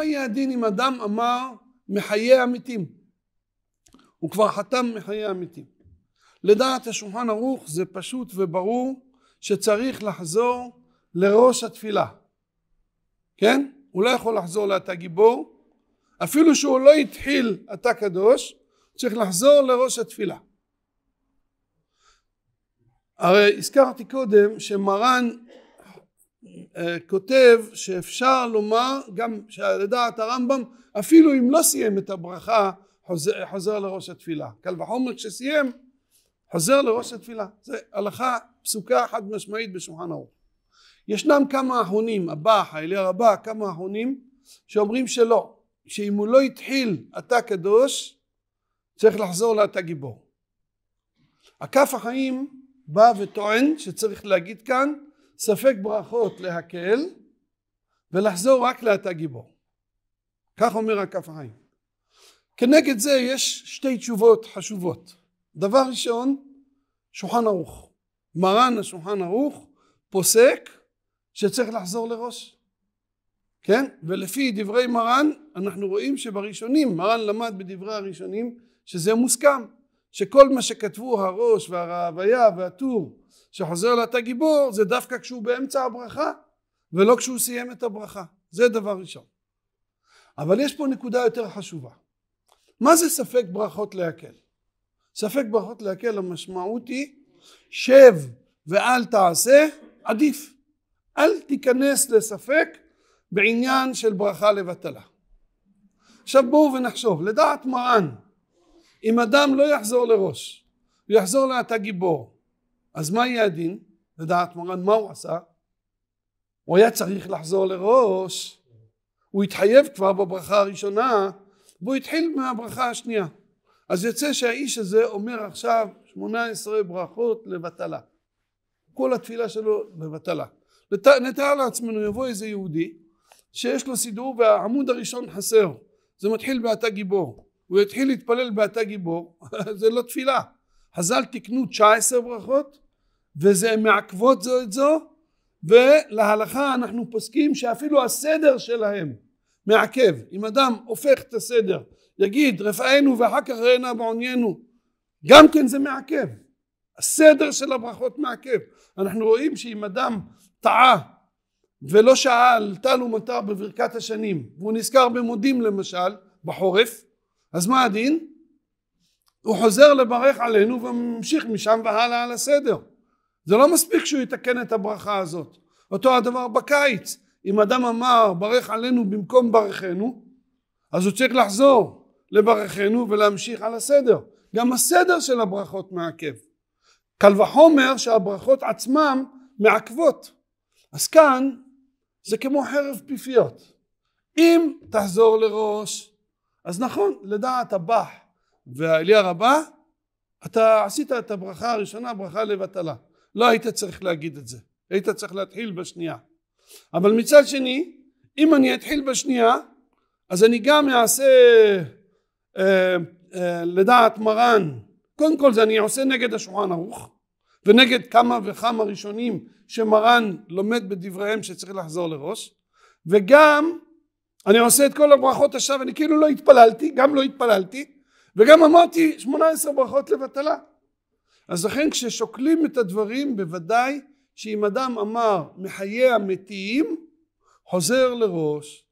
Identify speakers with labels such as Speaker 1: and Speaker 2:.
Speaker 1: מה יהיה הדין אם אדם אמר מחיי המתים? הוא כבר חתם מחיי המתים. לדעת השולחן ערוך זה פשוט וברור שצריך לחזור לראש התפילה. כן? הוא לא יכול לחזור לאתה גיבור, אפילו שהוא לא התחיל אתה קדוש, צריך לחזור לראש התפילה. הרי הזכרתי קודם שמרן אה, כותב שאפשר לומר גם שלדעת הרמב"ם אפילו אם לא סיים את הברכה חוזר, חוזר לראש התפילה קל וחומר כשסיים חוזר לראש התפילה זה הלכה פסוקה חד משמעית בשולחן ערוך ישנם כמה אחונים הבח האליה הרבה כמה אחונים שאומרים שלא שאם הוא לא התחיל אתה קדוש צריך לחזור לאתה גיבור הכף החיים בא וטוען שצריך להגיד כאן ספק ברכות להקל ולחזור רק לאתה גיבור. כך אומר הכף החיים. כנגד זה יש שתי תשובות חשובות. דבר ראשון, שולחן ערוך. מרן השולחן ערוך פוסק שצריך לחזור לראש. כן? ולפי דברי מרן אנחנו רואים שבראשונים, מרן למד בדברי הראשונים שזה מוסכם, שכל מה שכתבו הראש והראוויה והטור שחוזר לה אתה גיבור זה דווקא כשהוא באמצע הברכה ולא כשהוא סיים את הברכה זה דבר ראשון אבל יש פה נקודה יותר חשובה מה זה ספק ברכות להקל? ספק ברכות להקל המשמעות היא שב ואל תעשה עדיף אל תיכנס לספק בעניין של ברכה לבטלה עכשיו בואו ונחשוב לדעת מרן אם אדם לא יחזור לראש הוא יחזור לאתה גיבור אז מה יהיה הדין? לדעת מרן, מה הוא עשה? הוא היה צריך לחזור לראש, הוא התחייב כבר בברכה הראשונה, והוא התחיל מהברכה השנייה. אז יוצא שהאיש הזה אומר עכשיו שמונה עשרה ברכות לבטלה. כל התפילה שלו לבטלה. נתאר לעצמנו יבוא איזה יהודי שיש לו סידור והעמוד הראשון חסר. זה מתחיל באתה גיבור. הוא יתחיל להתפלל באתה גיבור, זה לא תפילה. חז"ל תיקנו 19 ברכות וזה מעכבות זו את זו ולהלכה אנחנו פוסקים שאפילו הסדר שלהם מעכב אם אדם הופך את הסדר יגיד רפאנו ואחר כך ראינה בעוניינו גם כן זה מעכב הסדר של הברכות מעכב אנחנו רואים שאם אדם טעה ולא שאל טל ומטר בברכת השנים והוא נזכר במודים למשל בחורף אז מה הדין? הוא חוזר לברך עלינו וממשיך משם והלאה על הסדר. זה לא מספיק שהוא יתקן את הברכה הזאת. אותו הדבר בקיץ. אם אדם אמר ברך עלינו במקום ברכנו, אז הוא צריך לחזור לברכנו ולהמשיך על הסדר. גם הסדר של הברכות מעכב. קל וחומר שהברכות עצמם מעכבות. אז כאן זה כמו חרב פיפיות. אם תחזור לראש, אז נכון, לדעת הבח והעלי הרבה אתה עשית את הברכה הראשונה ברכה לבטלה לא היית צריך להגיד את זה היית צריך להתחיל בשנייה אבל מצד שני אם אני אתחיל בשנייה אז אני גם אעשה אה, אה, לדעת מרן קודם כל זה אני עושה נגד השולחן ערוך ונגד כמה וכמה ראשונים שמרן לומד בדבריהם שצריך לחזור לראש וגם אני עושה את כל הברכות עכשיו אני כאילו לא התפללתי גם לא התפללתי וגם אמרתי 18 ברכות לבטלה. אז לכן כששוקלים את הדברים בוודאי שאם אדם אמר מחיי המתים חוזר לראש